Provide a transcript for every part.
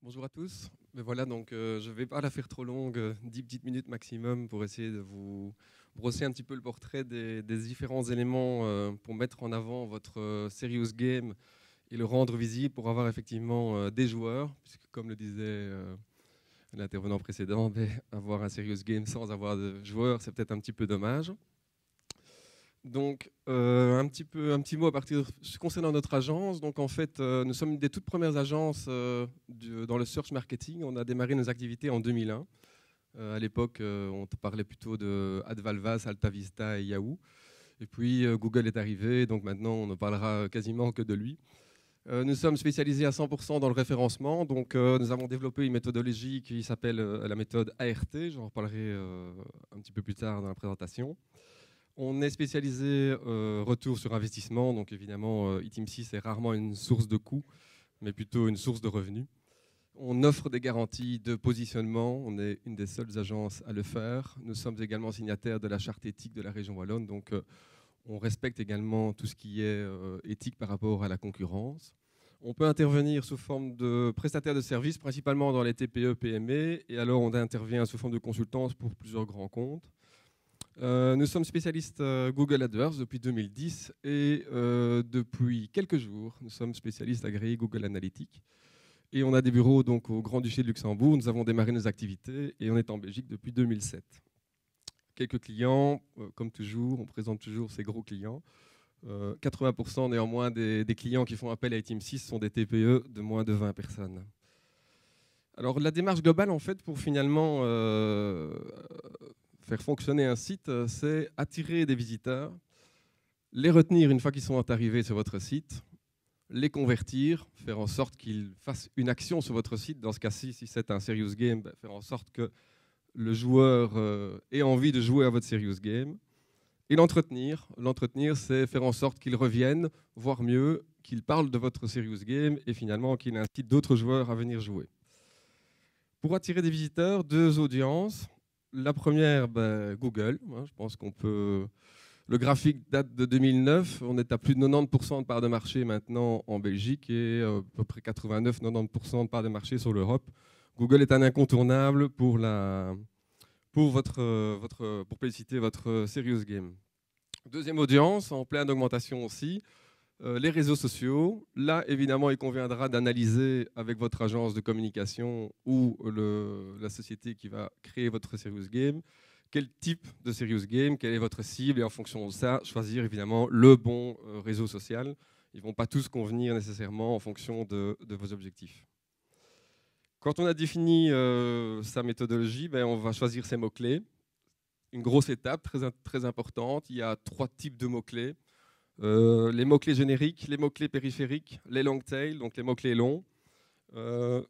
Bonjour à tous. Mais ben voilà, donc euh, je ne vais pas la faire trop longue, 10 euh, petites minutes maximum pour essayer de vous brosser un petit peu le portrait des, différents éléments euh, pour mettre en avant votre serious game et le rendre visible pour avoir effectivement des joueurs, puisque comme le disait l'intervenant précédent, ben, avoir un serious game sans avoir de joueurs, c'est peut-être un petit peu dommage. Donc, euh, un, petit peu, un petit mot à partir concernant notre agence. Donc, en fait, euh, nous sommes une des toutes premières agences euh, dans le search marketing. On a démarré nos activités en 2001. à l'époque, on parlait plutôt de AdValvas, AltaVista et Yahoo. Et puis, Google est arrivé, donc maintenant, on ne parlera quasiment que de lui. nous sommes spécialisés à 100% dans le référencement. Donc, nous avons développé une méthodologie qui s'appelle la méthode ART. J'en reparlerai un petit peu plus tard dans la présentation. On est spécialisé euh, retour sur investissement, donc évidemment, 6 euh, est rarement une source de coûts, mais plutôt une source de revenus. On offre des garanties de positionnement, on est une des seules agences à le faire. Nous sommes également signataires de la charte éthique de la région Wallonne, donc euh, on respecte également tout ce qui est éthique par rapport à la concurrence. On peut intervenir sous forme de prestataire de services, principalement dans les TPE, PME, et alors on intervient sous forme de consultance pour plusieurs grands comptes. Euh, nous sommes spécialistes euh, Google AdWords depuis 2010 et euh, depuis quelques jours, nous sommes spécialistes agréés Google Analytics. Et on a des bureaux donc, au Grand-Duché de Luxembourg. Nous avons démarré nos activités et on est en Belgique depuis 2007. Quelques clients, comme toujours, on présente toujours ces gros clients. 80% néanmoins des, clients qui font appel à Team 6 sont des TPE de moins de 20 personnes. Alors la démarche globale, en fait, pour finalement Faire fonctionner un site, euh, c'est attirer des visiteurs, les retenir une fois qu'ils sont arrivés sur votre site, les convertir, faire en sorte qu'ils fassent une action sur votre site. Dans ce cas-ci, si c'est un serious game, ben, faire en sorte que le joueur euh, ait envie de jouer à votre serious game. Et l'entretenir. L'entretenir, c'est faire en sorte qu'ils reviennent, voire mieux, qu'il parle de votre serious game et finalement qu'il incite d'autres joueurs à venir jouer. Pour attirer des visiteurs, deux audiences. La première, ben, Google. Hein, je pense qu'on peut. Le graphique date de 2009. On est à plus de 90% de part de marché maintenant en Belgique et euh, à peu près 89-90% de part de marché sur l'Europe. Google est un incontournable pour, la, pour, votre, votre, pour féliciter votre euh, Serious Game. Deuxième audience, en pleine augmentation aussi. Euh, les réseaux sociaux. Là, évidemment, il conviendra d'analyser avec votre agence de communication ou la société qui va créer votre Serious Game quel type de Serious Game, quelle est votre cible, et en fonction de ça, choisir évidemment le bon euh, réseau social. Ils ne vont pas tous convenir nécessairement en fonction de, vos objectifs. Quand on a défini euh, sa méthodologie, ben, on va choisir ses mots-clés. Une grosse étape très importante, il y a trois types de mots-clés. Euh, les mots-clés génériques, les mots-clés périphériques, les long tail donc les mots-clés longs. Euh,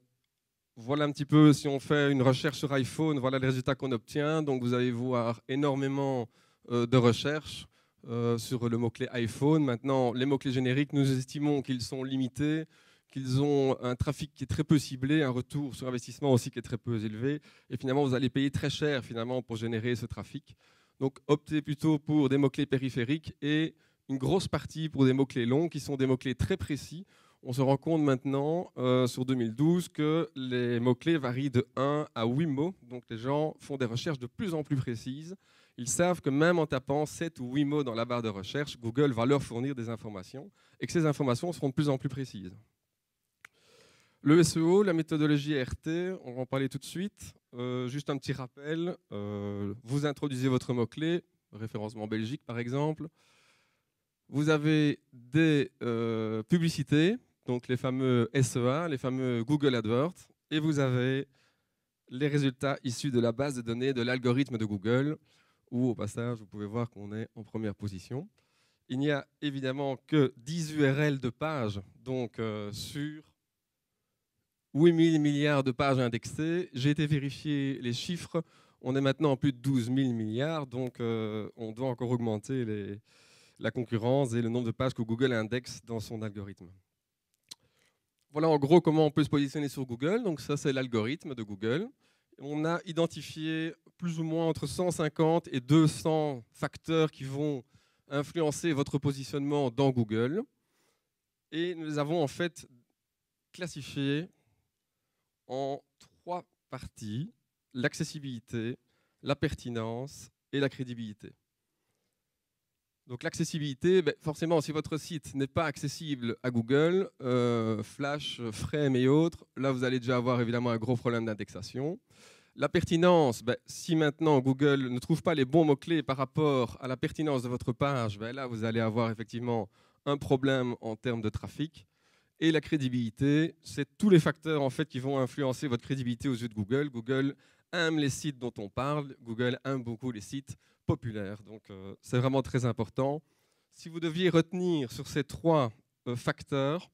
voilà un petit peu, si on fait une recherche sur iPhone, voilà les résultats qu'on obtient. Donc vous allez voir énormément euh, de recherches sur le mot-clé iPhone. Maintenant, les mots-clés génériques, nous estimons qu'ils sont limités, qu'ils ont un trafic qui est très peu ciblé, un retour sur investissement aussi qui est très peu élevé. Et finalement, vous allez payer très cher finalement pour générer ce trafic. Donc optez plutôt pour des mots-clés périphériques et une grosse partie pour des mots-clés longs qui sont des mots-clés très précis. On se rend compte maintenant, euh, sur 2012, que les mots-clés varient de 1 à 8 mots. Donc les gens font des recherches de plus en plus précises. Ils savent que même en tapant 7 ou 8 mots dans la barre de recherche, Google va leur fournir des informations et que ces informations seront de plus en plus précises. Le SEO, la méthodologie RT, on va en parler tout de suite. Euh, juste un petit rappel, euh, vous introduisez votre mot-clé, référencement Belgique par exemple, vous avez des euh, publicités, donc les fameux SEA, les fameux Google AdWords, et vous avez les résultats issus de la base de données de l'algorithme de Google, où au passage, vous pouvez voir qu'on est en première position. Il n'y a évidemment que 10 URL de pages, donc euh, sur sur 8000 milliards de pages indexées. J'ai été vérifier les chiffres. On est maintenant en plus de 12 000 milliards, donc euh, on doit encore augmenter les, la concurrence et le nombre de pages que Google indexe dans son algorithme. Voilà en gros comment on peut se positionner sur Google. Donc ça, c'est l'algorithme de Google. On a identifié plus ou moins entre 150 et 200 facteurs qui vont influencer votre positionnement dans Google. Et nous avons en fait classifié en trois parties l'accessibilité, la pertinence et la crédibilité. Donc l'accessibilité, ben, forcément, si votre site n'est pas accessible à Google, euh, Flash, Frame et autres, là vous allez déjà avoir évidemment un gros problème d'indexation. La pertinence, ben, si maintenant Google ne trouve pas les bons mots-clés par rapport à la pertinence de votre page, ben, là vous allez avoir effectivement un problème en termes de trafic. Et la crédibilité, c'est tous les facteurs en fait qui vont influencer votre crédibilité aux yeux de Google. Google aime les sites dont on parle, Google aime beaucoup les sites populaire. Donc euh, c'est vraiment très important. Si vous deviez retenir sur ces trois euh, facteurs,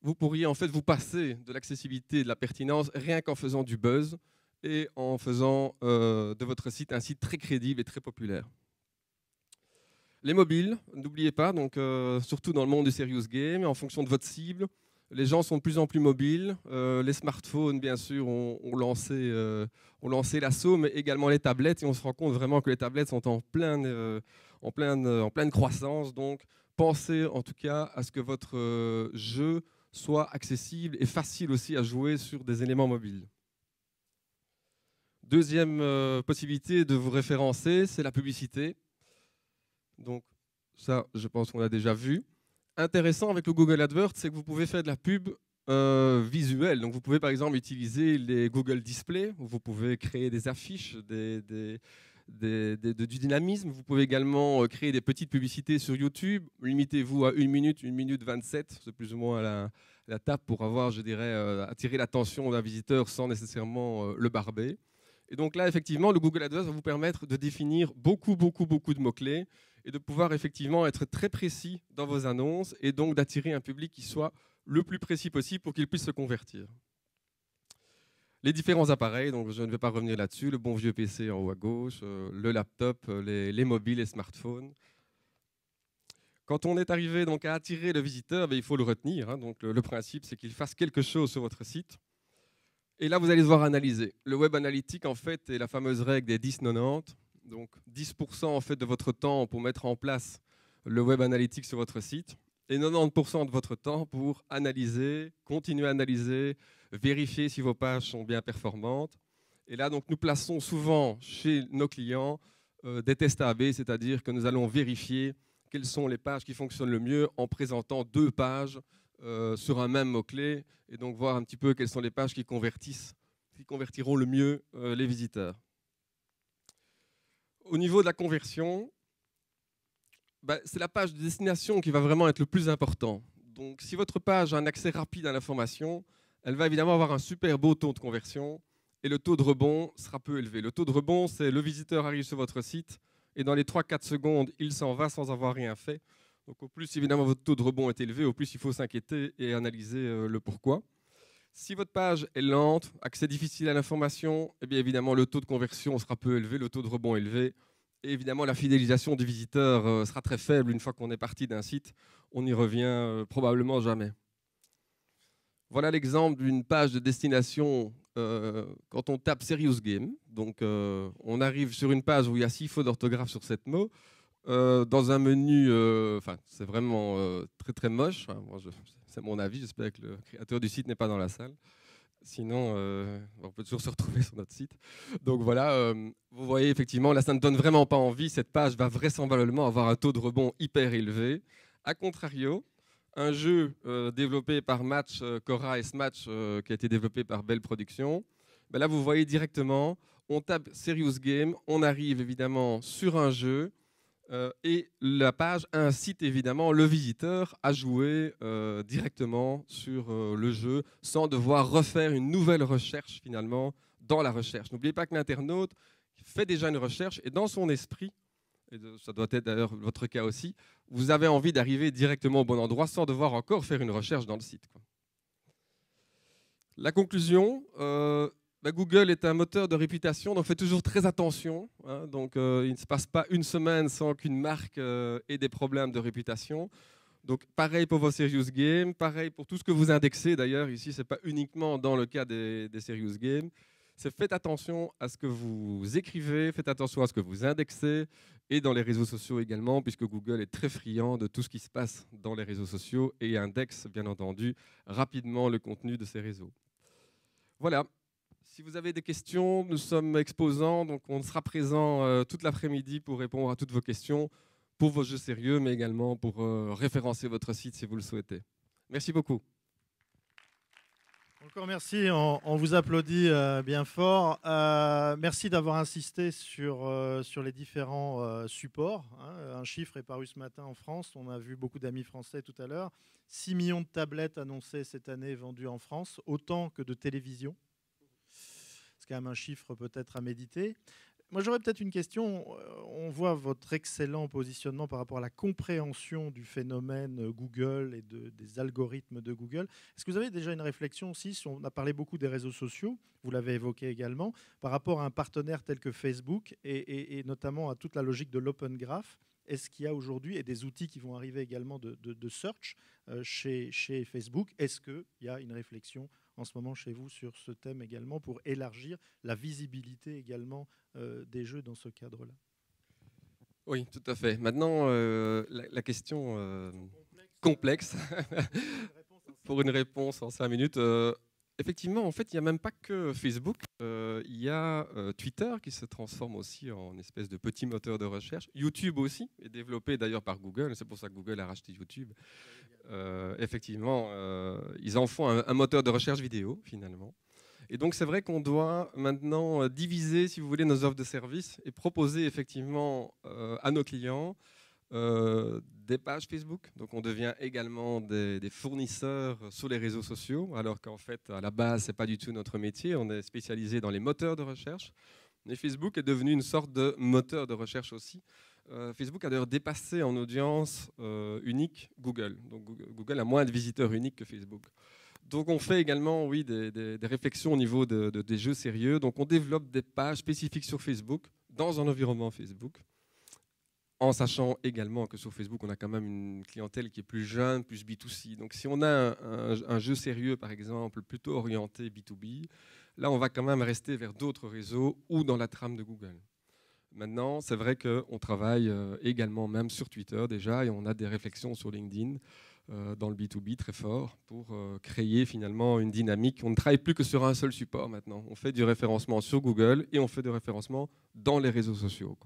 vous pourriez en fait vous passer de l'accessibilité et de la pertinence rien qu'en faisant du buzz et en faisant euh, de votre site un site très crédible et très populaire. Les mobiles, n'oubliez pas, donc surtout dans le monde du serious game, en fonction de votre cible, les gens sont de plus en plus mobiles. Euh, les smartphones, bien sûr, ont, lancé, euh, lancé l'assaut, mais également les tablettes. Et on se rend compte vraiment que les tablettes sont en pleine, euh, en en pleine croissance. Donc, pensez en tout cas à ce que votre jeu soit accessible et facile aussi à jouer sur des éléments mobiles. Deuxième possibilité de vous référencer, c'est la publicité. Donc, ça, je pense qu'on l'a déjà vu intéressant avec le Google AdWords, c'est que vous pouvez faire de la pub euh, visuelle. Donc vous pouvez par exemple utiliser les Google Display, vous pouvez créer des affiches, des, du dynamisme. Vous pouvez également euh, créer des petites publicités sur YouTube. Limitez-vous à 1 minute, 1 minute 27, c'est plus ou moins la, la tape pour avoir, je dirais, euh, attirer l'attention d'un visiteur sans nécessairement le barber. Et donc là, effectivement, le Google AdWords va vous permettre de définir beaucoup, beaucoup, beaucoup de mots-clés et de pouvoir effectivement être très précis dans vos annonces et donc d'attirer un public qui soit le plus précis possible pour qu'il puisse se convertir. Les différents appareils, donc je ne vais pas revenir là-dessus, le bon vieux PC en haut à gauche, euh, le laptop, euh, les, mobiles, les smartphones. Quand on est arrivé donc à attirer le visiteur, ben, il faut le retenir. Hein. donc le, principe, c'est qu'il fasse quelque chose sur votre site. Et là, vous allez devoir analyser. Le web analytique, en fait, est la fameuse règle des 10-90 donc 10% en fait de votre temps pour mettre en place le web analytique sur votre site et 90% de votre temps pour analyser, continuer à analyser, vérifier si vos pages sont bien performantes. Et là, donc, nous plaçons souvent chez nos clients euh, des tests A/B, c'est-à-dire que nous allons vérifier quelles sont les pages qui fonctionnent le mieux en présentant deux pages euh, sur un même mot-clé et donc voir un petit peu quelles sont les pages qui convertissent, qui convertiront le mieux euh, les visiteurs au niveau de la conversion, bah, c'est la page de destination qui va vraiment être le plus important. Donc si votre page a un accès rapide à l'information, elle va évidemment avoir un super beau taux de conversion et le taux de rebond sera peu élevé. Le taux de rebond, c'est le visiteur arrive sur votre site et dans les 3-4 secondes, il s'en va sans avoir rien fait. Donc au plus évidemment votre taux de rebond est élevé, au plus il faut s'inquiéter et analyser euh, le pourquoi. Si votre page est lente, accès difficile à l'information, eh évidemment le taux de conversion sera peu élevé, le taux de rebond élevé. Et évidemment, la fidélisation du visiteur euh, sera très faible une fois qu'on est parti d'un site. On n'y revient euh, probablement jamais. Voilà l'exemple d'une page de destination euh, quand on tape Serious Game. Donc, on arrive sur une page où il y a six fautes d'orthographe sur cette mot. Euh, dans un menu, euh, enfin, c'est vraiment euh, très très moche. c'est mon avis. J'espère que le créateur du site n'est pas dans la salle. Sinon, on peut toujours se retrouver sur notre site. Donc voilà, vous voyez effectivement, là, ça ne donne vraiment pas envie. Cette page va vraisemblablement avoir un taux de rebond hyper élevé. A contrario, un jeu développé par Match, Cora et Smatch, qui a été développé par Belle Productions, ben là, vous voyez directement, on tape Serious Game, on arrive évidemment sur un jeu euh, et la page incite évidemment le visiteur à jouer euh, directement sur euh, le jeu sans devoir refaire une nouvelle recherche finalement dans la recherche. N'oubliez pas que l'internaute fait déjà une recherche et dans son esprit, et ça doit être d'ailleurs votre cas aussi, vous avez envie d'arriver directement au bon endroit sans devoir encore faire une recherche dans le site. La conclusion, bah, Google est un moteur de réputation, donc faites toujours très attention. Hein. donc euh, il ne se passe pas une semaine sans qu'une marque euh, ait des problèmes de réputation. Donc pareil pour vos serious games, pareil pour tout ce que vous indexez d'ailleurs. Ici, ce n'est pas uniquement dans le cas des, serious games. C'est faites attention à ce que vous écrivez, faites attention à ce que vous indexez, et dans les réseaux sociaux également, puisque Google est très friand de tout ce qui se passe dans les réseaux sociaux et indexe, bien entendu, rapidement le contenu de ces réseaux. Voilà, si vous avez des questions, nous sommes exposants, donc on sera présent euh, toute l'après-midi pour répondre à toutes vos questions, pour vos jeux sérieux, mais également pour euh, référencer votre site si vous le souhaitez. Merci beaucoup. Encore merci, on, vous applaudit euh, bien fort. merci d'avoir insisté sur, sur les différents supports. Hein. Un chiffre est paru ce matin en France, on a vu beaucoup d'amis français tout à l'heure. 6 millions de tablettes annoncées cette année vendues en France, autant que de télévisions un chiffre peut-être à méditer. Moi, j'aurais peut-être une question. Euh, on voit votre excellent positionnement par rapport à la compréhension du phénomène Google et de, des algorithmes de Google. Est-ce que vous avez déjà une réflexion aussi On a parlé beaucoup des réseaux sociaux, vous l'avez évoqué également, par rapport à un partenaire tel que Facebook et, notamment à toute la logique de l'open graph. Est-ce qu'il y a aujourd'hui, et des outils qui vont arriver également de, search euh, chez, chez Facebook, est-ce qu'il y a une réflexion en ce moment chez vous sur ce thème également pour élargir la visibilité également euh, des jeux dans ce cadre-là. Oui, tout à fait. Maintenant, euh, la, question euh, complexe, hein. pour une réponse en cinq minutes. effectivement, en fait, il n'y a même pas que Facebook euh, il y a euh, Twitter qui se transforme aussi en espèce de petit moteur de recherche. YouTube aussi est développé d'ailleurs par Google. C'est pour ça que Google a racheté YouTube. Euh, effectivement, ils en font un, moteur de recherche vidéo finalement. Et donc c'est vrai qu'on doit maintenant diviser, si vous voulez, nos offres de services et proposer effectivement à nos clients euh, des pages Facebook. Donc on devient également des, fournisseurs sur les réseaux sociaux, alors qu'en fait, à la base, ce n'est pas du tout notre métier. On est spécialisé dans les moteurs de recherche. Mais Facebook est devenu une sorte de moteur de recherche aussi. Euh, Facebook a d'ailleurs dépassé en audience euh, unique Google. Donc Google a moins de visiteurs uniques que Facebook. Donc on fait également oui, des, réflexions au niveau des jeux sérieux. Donc on développe des pages spécifiques sur Facebook, dans un environnement Facebook en sachant également que sur Facebook, on a quand même une clientèle qui est plus jeune, plus B2C. Donc si on a un, jeu sérieux, par exemple, plutôt orienté B2B, là, on va quand même rester vers d'autres réseaux ou dans la trame de Google. Maintenant, c'est vrai qu'on travaille euh, également même sur Twitter déjà et on a des réflexions sur LinkedIn euh, dans le B2B très fort pour euh, créer finalement une dynamique. On ne travaille plus que sur un seul support maintenant. On fait du référencement sur Google et on fait du référencement dans les réseaux sociaux.